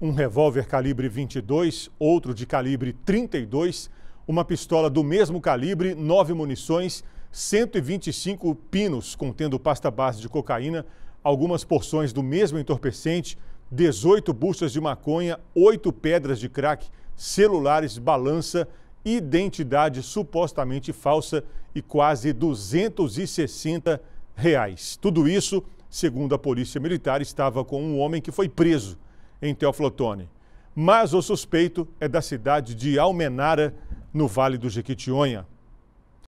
um revólver calibre 22, outro de calibre 32, uma pistola do mesmo calibre, nove munições, 125 pinos contendo pasta base de cocaína, algumas porções do mesmo entorpecente, 18 buchas de maconha, oito pedras de crack, celulares, balança, identidade supostamente falsa e quase 260 reais. Tudo isso, segundo a Polícia Militar, estava com um homem que foi preso em Teoflotone. Mas o suspeito é da cidade de Almenara, no Vale do Jequitinhonha.